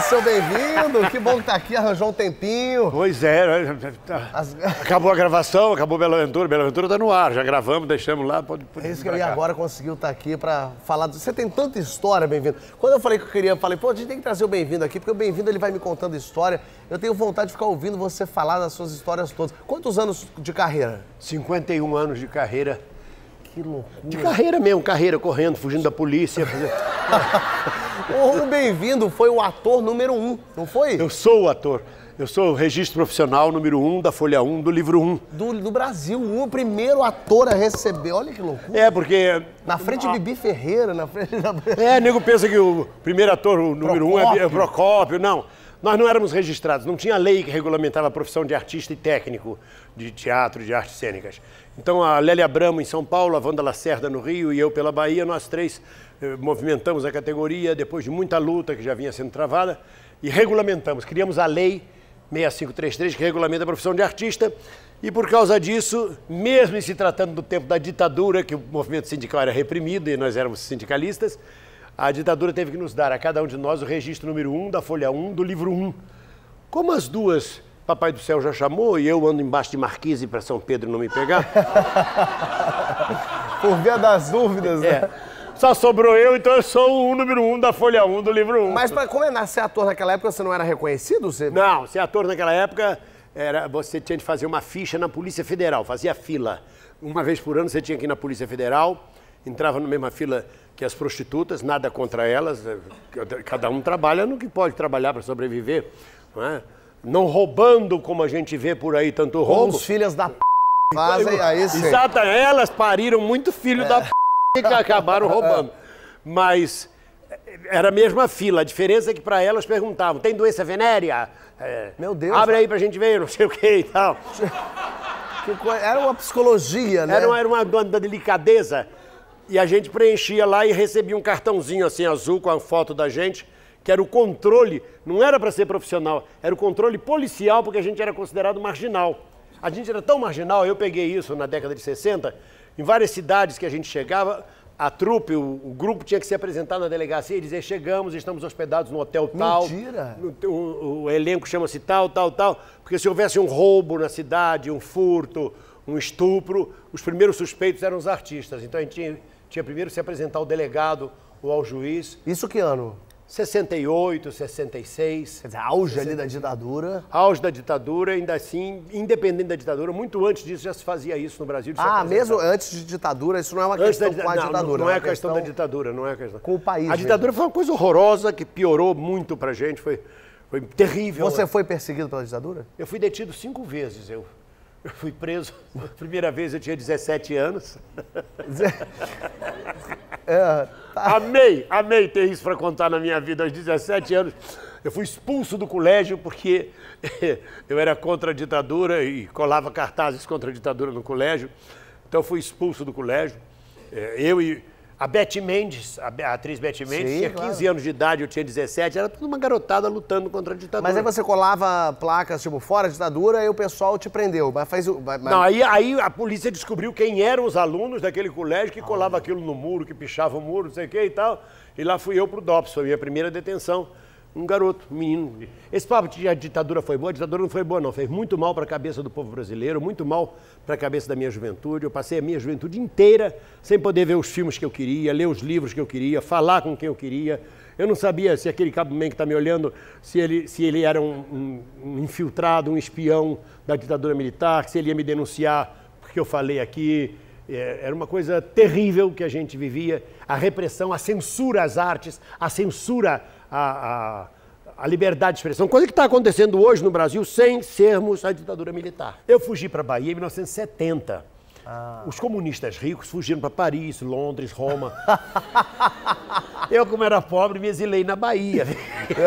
seu bem-vindo. Que bom que tá aqui, arranjou um tempinho. Pois é. Né? Tá. As... Acabou a gravação, acabou Belo Aventura. Belo Aventura tá no ar, já gravamos, deixamos lá. Pode, pode é isso que eu ia agora conseguiu estar tá aqui para falar. Você tem tanta história, bem-vindo. Quando eu falei que eu queria, eu falei, pô, a gente tem que trazer o bem-vindo aqui, porque o bem-vindo ele vai me contando história. Eu tenho vontade de ficar ouvindo você falar das suas histórias todas. Quantos anos de carreira? 51 anos de carreira. Que loucura. De carreira mesmo, carreira, correndo, fugindo da polícia o Bem-vindo foi o ator número um, não foi? Eu sou o ator. Eu sou o registro profissional número 1 um, da Folha 1, um, do livro 1. Um. Do, do, Brasil, o primeiro ator a receber. Olha que loucura. É, porque. Na frente de Bibi Ferreira, na frente da. É, nego pensa que o primeiro ator, o número Procópio. 1 um é, é Procópio. Não. Nós não éramos registrados, não tinha lei que regulamentava a profissão de artista e técnico de teatro, de artes cênicas. Então a Lélia Abramo em São Paulo, a Wanda Lacerda no Rio e eu pela Bahia, nós três eh, movimentamos a categoria depois de muita luta que já vinha sendo travada e regulamentamos, criamos a lei 6533 que regulamenta a profissão de artista e por causa disso, mesmo se tratando do tempo da ditadura, que o movimento sindical era reprimido e nós éramos sindicalistas, a ditadura teve que nos dar a cada um de nós o registro número 1 um da folha 1 um, do livro 1. Um. Como as duas Papai do Céu já chamou e eu ando embaixo de marquise para São Pedro não me pegar? Por via das dúvidas, né? é. né? Só sobrou eu, então eu sou o número um da Folha 1 do livro 1. Mas pra, como é ser ator naquela época, você não era reconhecido? Você... Não, ser ator naquela época, era, você tinha de fazer uma ficha na Polícia Federal, fazia fila. Uma vez por ano você tinha que ir na Polícia Federal, entrava na mesma fila que as prostitutas, nada contra elas, é, cada um trabalha no que pode trabalhar para sobreviver, não, é? não roubando como a gente vê por aí tanto roubo. Como os filhas da p... fazem aí sim. Exata, elas pariram muito filho é. da p... É. que acabaram é. roubando. Mas era a mesma fila, a diferença é que para elas perguntavam, tem doença venérea? É, Meu Deus. Abre aí pra gente ver, não sei o que e tal. Era uma psicologia, né? Era uma, era uma, uma delicadeza. E a gente preenchia lá e recebia um cartãozinho assim azul com a foto da gente, que era o controle, não era para ser profissional, era o controle policial, porque a gente era considerado marginal. A gente era tão marginal, eu peguei isso na década de 60, em várias cidades que a gente chegava, a trupe, o, o, grupo tinha que se apresentar na delegacia e dizer: chegamos, estamos hospedados no hotel tal. Mentira! O, o, o elenco chama-se tal, tal, tal. Porque se houvesse um roubo na cidade, um furto, um estupro, os primeiros suspeitos eram os artistas. Então a gente tinha tinha primeiro que se apresentar ao delegado ou ao juiz. Isso que ano? 68, 66. Quer dizer, auge 60... ali da ditadura. Auge da ditadura, ainda assim, independente da ditadura, muito antes disso já se fazia isso no Brasil. Ah, mesmo antes de ditadura, isso não é uma antes questão da, com a não, ditadura. Não, não é, é questão, questão da ditadura, não é questão. Com o país. A mesmo. ditadura foi uma coisa horrorosa que piorou muito pra gente, foi, foi terrível. Você foi perseguido pela ditadura? Eu fui detido cinco vezes, eu. Eu fui preso. primeira vez eu tinha 17 anos. É, tá. Amei, amei ter isso para contar na minha vida aos 17 anos. Eu fui expulso do colégio porque eu era contra a ditadura e colava cartazes contra a ditadura no colégio. Então fui expulso do colégio. É, eu e a Beth Mendes, a atriz Beth Mendes, Sim, tinha 15 claro. anos de idade, eu tinha 17, era tudo uma garotada lutando contra a ditadura. Mas aí você colava placas, tipo, fora a ditadura, e o pessoal te prendeu. Mas faz Mas... Não, aí, aí a polícia descobriu quem eram os alunos daquele colégio que colava aquilo no muro, que pichava o muro, não sei o que e tal. E lá fui eu pro DOPS, foi a minha primeira detenção. Um garoto, um menino. Esse papo de a ditadura foi boa, a ditadura não foi boa, não. Fez muito mal para a cabeça do povo brasileiro, muito mal para a cabeça da minha juventude. Eu passei a minha juventude inteira sem poder ver os filmes que eu queria, ler os livros que eu queria, falar com quem eu queria. Eu não sabia se aquele cabo man que está me olhando, se ele, se ele era um, um, um infiltrado, um espião da ditadura militar, se ele ia me denunciar porque eu falei aqui, é, era uma coisa terrível que a gente vivia, a repressão, a censura às artes, a censura à, à, à liberdade de expressão, coisa que está acontecendo hoje no Brasil sem sermos a ditadura militar. Eu fugi para a Bahia em 1970. Ah. Os comunistas ricos fugiram para Paris, Londres, Roma. Eu, como era pobre, me exilei na Bahia.